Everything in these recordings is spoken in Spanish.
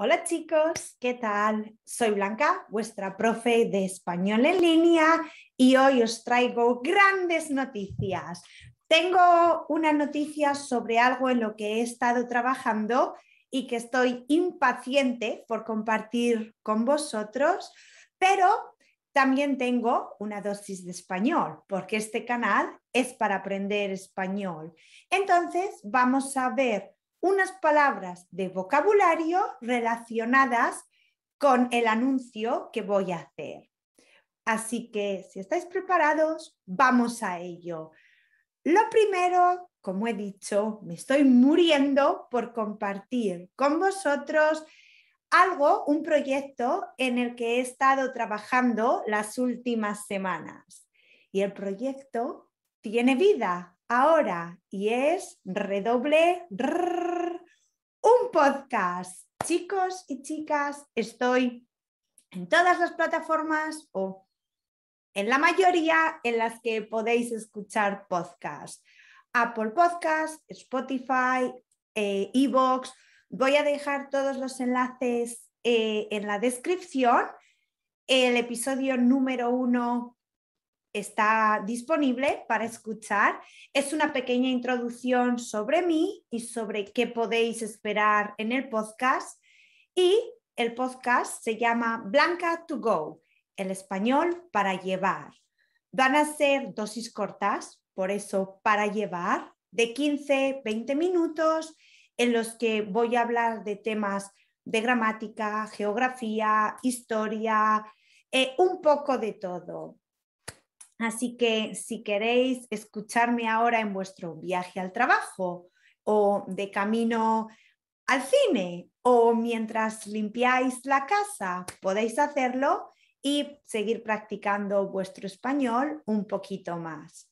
Hola chicos, ¿qué tal? Soy Blanca, vuestra profe de español en línea y hoy os traigo grandes noticias. Tengo una noticia sobre algo en lo que he estado trabajando y que estoy impaciente por compartir con vosotros, pero también tengo una dosis de español, porque este canal es para aprender español. Entonces, vamos a ver unas palabras de vocabulario relacionadas con el anuncio que voy a hacer. Así que si estáis preparados, vamos a ello. Lo primero, como he dicho, me estoy muriendo por compartir con vosotros algo, un proyecto en el que he estado trabajando las últimas semanas. Y el proyecto tiene vida, ahora y es redoble un podcast. Chicos y chicas, estoy en todas las plataformas o en la mayoría en las que podéis escuchar podcast. Apple Podcast, Spotify, eh, Evox. Voy a dejar todos los enlaces eh, en la descripción. El episodio número uno está disponible para escuchar. Es una pequeña introducción sobre mí y sobre qué podéis esperar en el podcast. Y el podcast se llama Blanca to Go, el español para llevar. Van a ser dosis cortas, por eso para llevar, de 15, 20 minutos, en los que voy a hablar de temas de gramática, geografía, historia, eh, un poco de todo. Así que si queréis escucharme ahora en vuestro viaje al trabajo o de camino al cine o mientras limpiáis la casa, podéis hacerlo y seguir practicando vuestro español un poquito más.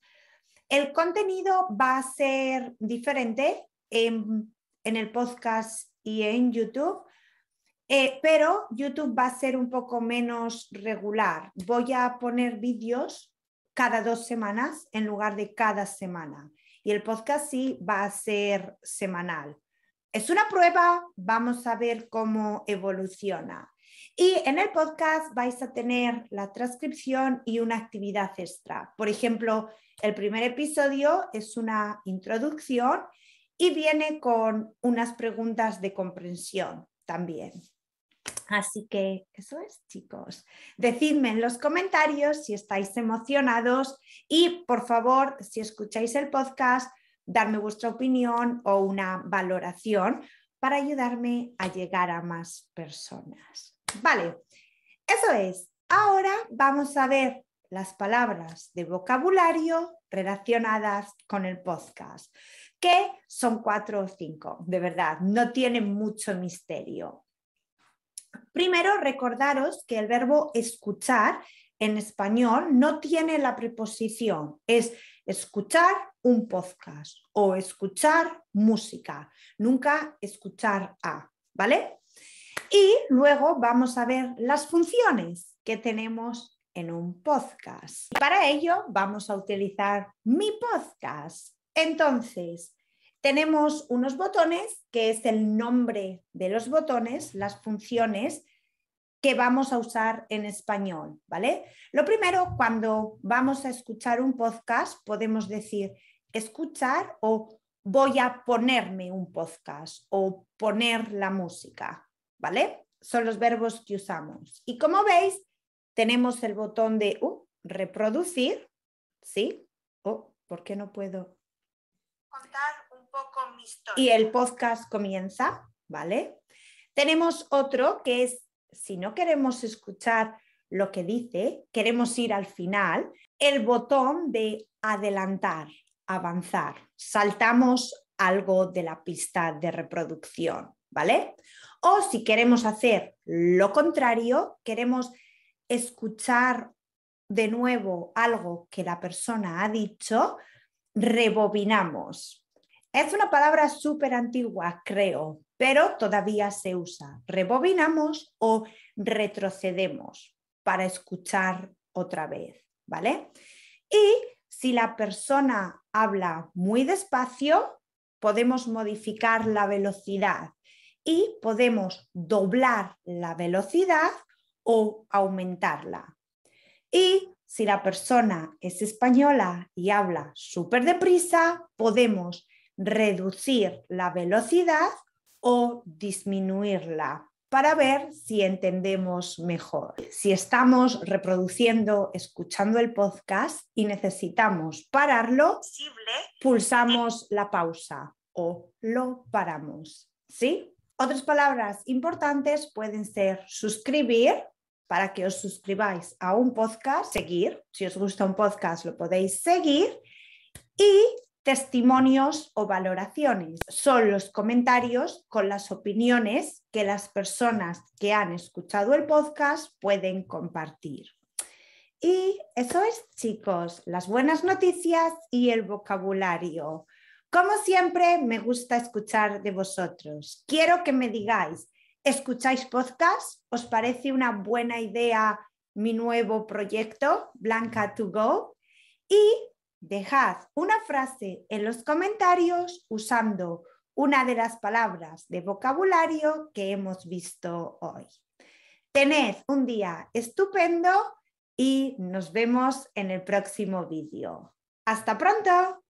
El contenido va a ser diferente en, el podcast y en YouTube, eh, pero YouTube va a ser un poco menos regular. Voy a poner vídeos cada dos semanas en lugar de cada semana. Y el podcast sí va a ser semanal. Es una prueba, vamos a ver cómo evoluciona. Y en el podcast vais a tener la transcripción y una actividad extra. Por ejemplo, el primer episodio es una introducción y viene con unas preguntas de comprensión también. Así que eso es, chicos. Decidme en los comentarios si estáis emocionados y, por favor, si escucháis el podcast, darme vuestra opinión o una valoración para ayudarme a llegar a más personas. Vale, eso es. Ahora vamos a ver las palabras de vocabulario relacionadas con el podcast, que son cuatro o cinco, de verdad, no tienen mucho misterio. Primero, recordaros que el verbo escuchar en español no tiene la preposición, es escuchar un podcast o escuchar música, nunca escuchar a, ¿vale? Y luego vamos a ver las funciones que tenemos en un podcast. Para ello vamos a utilizar mi podcast. Entonces, tenemos unos botones, que es el nombre de los botones, las funciones que vamos a usar en español, ¿vale? Lo primero, cuando vamos a escuchar un podcast, podemos decir escuchar o voy a ponerme un podcast o poner la música, ¿vale? Son los verbos que usamos. Y como veis, tenemos el botón de uh, reproducir, ¿sí? Oh, ¿por qué no puedo? Contar y el podcast comienza, ¿vale? Tenemos otro que es, si no queremos escuchar lo que dice, queremos ir al final, el botón de adelantar, avanzar. Saltamos algo de la pista de reproducción, ¿vale? O si queremos hacer lo contrario, queremos escuchar de nuevo algo que la persona ha dicho, rebobinamos, es una palabra súper antigua, creo, pero todavía se usa. Rebobinamos o retrocedemos para escuchar otra vez, ¿vale? Y si la persona habla muy despacio, podemos modificar la velocidad y podemos doblar la velocidad o aumentarla. Y si la persona es española y habla súper deprisa, podemos reducir la velocidad o disminuirla para ver si entendemos mejor. Si estamos reproduciendo, escuchando el podcast y necesitamos pararlo, pulsamos la pausa o lo paramos. ¿Sí? Otras palabras importantes pueden ser suscribir para que os suscribáis a un podcast, seguir, si os gusta un podcast lo podéis seguir y testimonios o valoraciones. Son los comentarios con las opiniones que las personas que han escuchado el podcast pueden compartir. Y eso es, chicos, las buenas noticias y el vocabulario. Como siempre, me gusta escuchar de vosotros. Quiero que me digáis, ¿escucháis podcast? ¿Os parece una buena idea mi nuevo proyecto, Blanca to Go? Y Dejad una frase en los comentarios usando una de las palabras de vocabulario que hemos visto hoy. Tened un día estupendo y nos vemos en el próximo vídeo. ¡Hasta pronto!